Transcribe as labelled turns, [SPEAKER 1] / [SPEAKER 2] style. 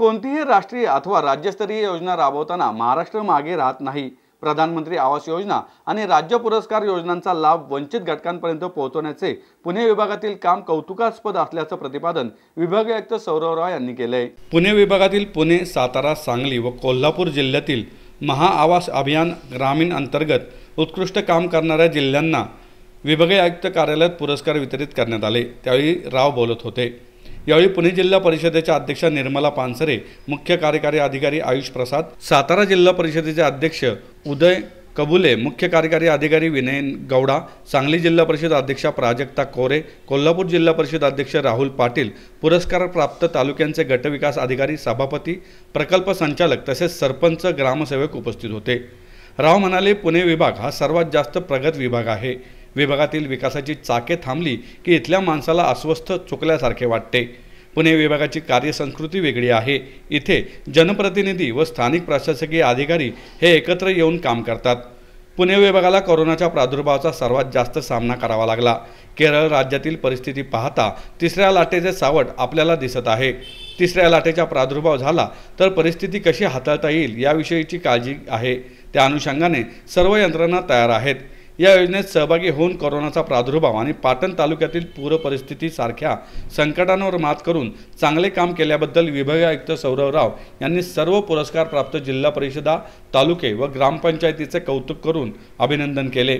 [SPEAKER 1] कोणतीही राष्ट्रीय अथवा राज्यस्तरीय योजना राबवताना महाराष्ट्र मागे राहत नाही प्रधानमंत्री आवास योजना आणि राज्य पुरस्कार योजनांचा लाभ वंचित घटकांपर्यंत पोहोचवण्याचे पुणे विभागातील काम कौतुकास्पद असल्याचं प्रतिपादन विभागीय आयुक्त सौरव राव यांनी केलं पुणे विभागातील पुणे सातारा सांगली व कोल्हापूर जिल्ह्यातील महाआवास अभियान ग्रामीण अंतर्गत उत्कृष्ट काम करणाऱ्या जिल्ह्यांना विभागीय आयुक्त कार्यालयात पुरस्कार वितरित करण्यात आले त्यावेळी राव बोलत होते यावेळी पुणे जिल्हा परिषदेच्या अध्यक्षा निर्मला पानसरे मुख्य कार्यकारी अधिकारी आयुष प्रसाद सातारा जिल्हा परिषदेचे अध्यक्ष उदय कबुले मुख्य कार्यकारी अधिकारी विनय गौडा सांगली जिल्हा परिषद अध्यक्षा प्राजक्ता कोरे कोल्हापूर जिल्हा परिषद अध्यक्ष राहुल पाटील पुरस्कार प्राप्त तालुक्यांचे गटविकास अधिकारी सभापती प्रकल्प संचालक तसेच सरपंच ग्रामसेवक उपस्थित होते राव म्हणाले पुणे विभाग हा सर्वात जास्त प्रगत विभाग आहे विभागातील विकासाची चाके थांबली की इथल्या माणसाला अस्वस्थ चुकल्यासारखे वाटते पुणे विभागाची कार्यसंस्कृती वेगळी आहे इथे जनप्रतिनिधी व स्थानिक प्रशासकीय अधिकारी हे एकत्र येऊन काम करतात पुणे विभागाला कोरोनाच्या प्रादुर्भावाचा सर्वात जास्त सामना करावा लागला केरळ राज्यातील परिस्थिती पाहता तिसऱ्या लाटेचे सावट आपल्याला दिसत आहे तिसऱ्या लाटेचा प्रादुर्भाव झाला तर परिस्थिती कशी हाताळता येईल याविषयीची काळजी आहे त्या अनुषंगाने सर्व यंत्रणा तयार आहेत या योजनेत सहभागी होऊन कोरोनाचा प्रादुर्भाव आणि पाटण तालुक्यातील पूर सारख्या संकटांवर मात करून चांगले काम केल्याबद्दल विभागीय आयुक्त सौरव राव यांनी सर्व पुरस्कार प्राप्त जिल्हा परिषदा तालुके व ग्रामपंचायतीचे कौतुक करून अभिनंदन केले